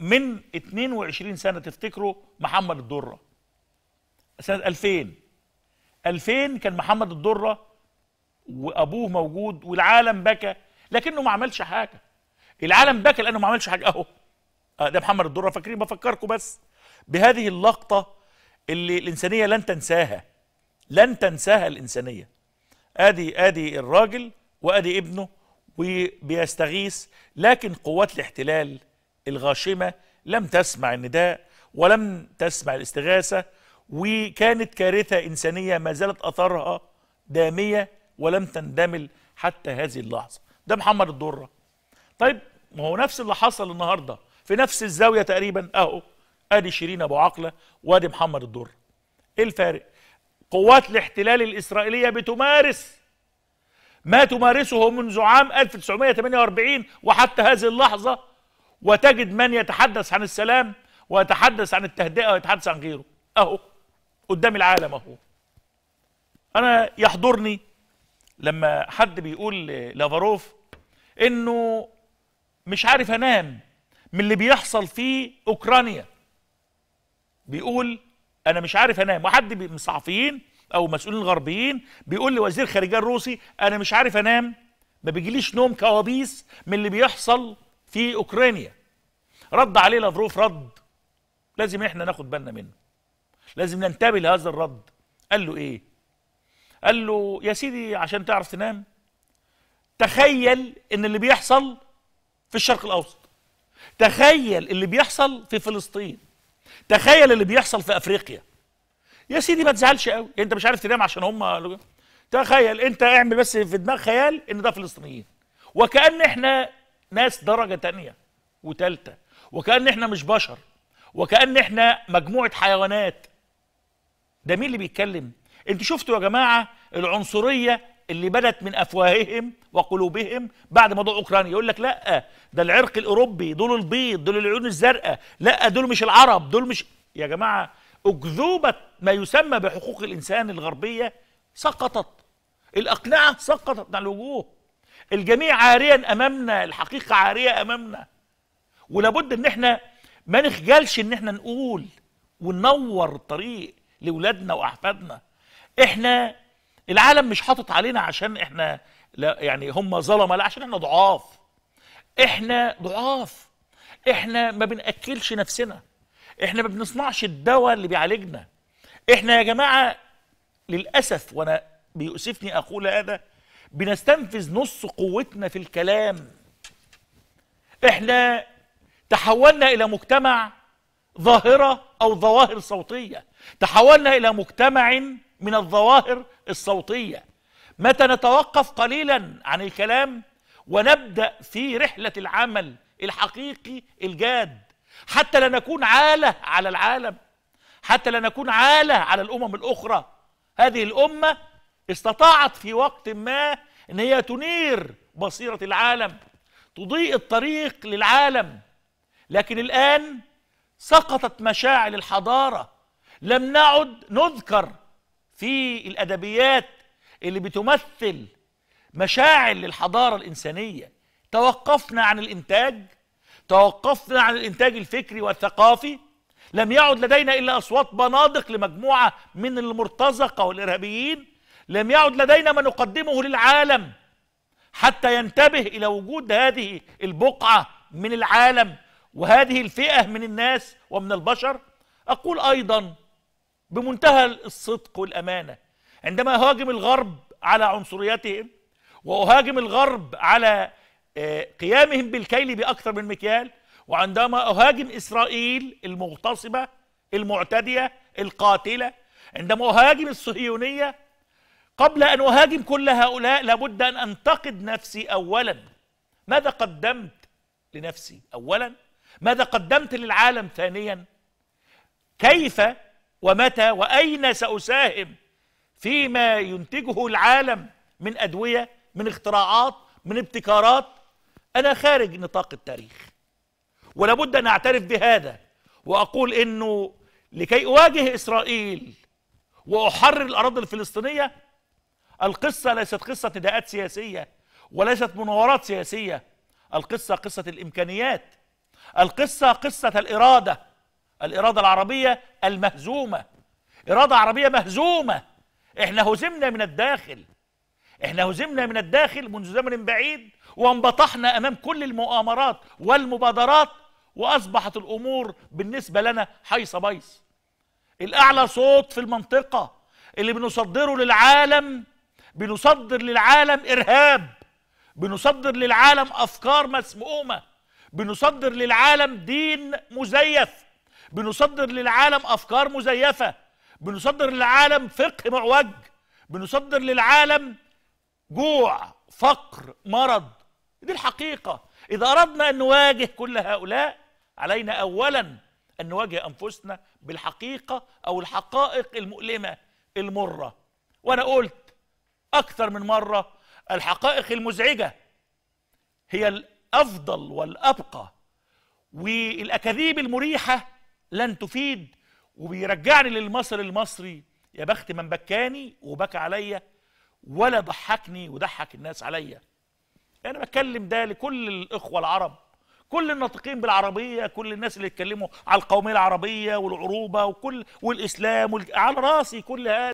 من 22 سنه تفتكروا محمد الدره سنه 2000 2000 كان محمد الدره وابوه موجود والعالم بكى لكنه ما عملش حاجه العالم بكى لانه ما عملش حاجه اهو آه، ده محمد الدره فاكرين بفكركم بس بهذه اللقطه اللي الانسانيه لن تنساها لن تنساها الانسانيه ادي ادي الراجل وادي ابنه وبيستغيث لكن قوات الاحتلال الغاشمة لم تسمع النداء ولم تسمع الاستغاثة وكانت كارثة إنسانية ما زالت أثرها دامية ولم تندمل حتى هذه اللحظة ده محمد الدرة طيب ما هو نفس اللي حصل النهاردة في نفس الزاوية تقريبا أهو أدي شيرين أبو عقلة وأدي محمد الدرة إيه الفارق؟ قوات الاحتلال الإسرائيلية بتمارس ما تمارسه منذ عام 1948 وحتى هذه اللحظة وتجد من يتحدث عن السلام ويتحدث عن التهدئه ويتحدث عن غيره اهو قدام العالم اهو انا يحضرني لما حد بيقول لافاروف انه مش عارف انام من اللي بيحصل في اوكرانيا بيقول انا مش عارف انام وحد من الصحفيين او مسؤولين غربيين بيقول لوزير خارجيه الروسي انا مش عارف انام ما بيجيليش نوم كوابيس من اللي بيحصل في اوكرانيا رد عليه لافروف رد لازم احنا ناخد بالنا منه لازم ننتبه لهذا الرد قال له ايه قال له يا سيدي عشان تعرف تنام تخيل ان اللي بيحصل في الشرق الاوسط تخيل اللي بيحصل في فلسطين تخيل اللي بيحصل في افريقيا يا سيدي ما تزعلش قوي انت مش عارف تنام عشان هم إيه؟ تخيل انت اعمل بس في دماغ خيال ان ده فلسطينيين وكان احنا ناس درجه تانية وتالتة وكأن احنا مش بشر وكأن احنا مجموعه حيوانات ده مين اللي بيتكلم انتوا شفتوا يا جماعه العنصريه اللي بدت من افواههم وقلوبهم بعد موضوع اوكرانيا يقول لك لا ده العرق الاوروبي دول البيض دول العيون الزرقاء لا دول مش العرب دول مش يا جماعه اكذوبه ما يسمى بحقوق الانسان الغربيه سقطت الاقنعه سقطت على الوجوه الجميع عاريا امامنا الحقيقه عاريه امامنا ولابد ان احنا ما نخجلش ان احنا نقول وننور الطريق لاولادنا واحفادنا احنا العالم مش حاطط علينا عشان احنا لا يعني هم ظلمه لا عشان احنا ضعاف احنا ضعاف احنا ما بناكلش نفسنا احنا ما بنصنعش الدواء اللي بيعالجنا احنا يا جماعه للاسف وانا بيؤسفني اقول هذا بنستنفذ نص قوتنا في الكلام احنا تحولنا الى مجتمع ظاهره او ظواهر صوتيه تحولنا الى مجتمع من الظواهر الصوتيه متى نتوقف قليلا عن الكلام ونبدا في رحله العمل الحقيقي الجاد حتى لا نكون عاله على العالم حتى لا نكون عاله على الامم الاخرى هذه الامه استطاعت في وقت ما ان هي تنير بصيره العالم تضيء الطريق للعالم لكن الان سقطت مشاعل الحضاره لم نعد نذكر في الادبيات اللي بتمثل مشاعل للحضاره الانسانيه توقفنا عن الانتاج توقفنا عن الانتاج الفكري والثقافي لم يعد لدينا الا اصوات بنادق لمجموعه من المرتزقه والارهابيين لم يعد لدينا ما نقدمه للعالم حتى ينتبه إلى وجود هذه البقعة من العالم وهذه الفئة من الناس ومن البشر أقول أيضا بمنتهى الصدق والأمانة عندما أهاجم الغرب على عنصريتهم وأهاجم الغرب على آه، قيامهم بالكيل بأكثر من مكيال وعندما أهاجم إسرائيل المغتصبة المعتدية القاتلة عندما أهاجم الصهيونية قبل أن أهاجم كل هؤلاء لابد أن أنتقد نفسي أولا ماذا قدمت لنفسي أولا ماذا قدمت للعالم ثانيا كيف ومتى وأين سأساهم فيما ينتجه العالم من أدوية من اختراعات من ابتكارات أنا خارج نطاق التاريخ ولابد أن أعترف بهذا وأقول أنه لكي أواجه إسرائيل وأحرر الأراضي الفلسطينية القصة ليست قصة نداءات سياسية وليست مناورات سياسية القصة قصة الإمكانيات القصة قصة الإرادة الإرادة العربية المهزومة إرادة عربية مهزومة إحنا هزمنا من الداخل إحنا هزمنا من الداخل منذ زمن بعيد وانبطحنا أمام كل المؤامرات والمبادرات وأصبحت الأمور بالنسبة لنا حيص بيص الأعلى صوت في المنطقة اللي بنصدره للعالم بنصدر للعالم إرهاب بنصدر للعالم أفكار مسمومة بنصدر للعالم دين مزيف بنصدر للعالم أفكار مزيفة بنصدر للعالم فقه معوج بنصدر للعالم جوع فقر مرض دي الحقيقة إذا أردنا أن نواجه كل هؤلاء علينا أولا أن نواجه أنفسنا بالحقيقة أو الحقائق المؤلمة المرة وأنا قلت أكثر من مرة الحقائق المزعجة هي الأفضل والأبقى والأكاذيب المريحة لن تفيد وبيرجعني للمصر المصري يا بخت من بكاني وبكى عليا ولا ضحكني وضحك الناس عليا يعني انا بتكلم ده لكل الاخوه العرب كل الناطقين بالعربيه كل الناس اللي يتكلموا على القوميه العربيه والعروبه وكل والاسلام على راسي كل هذا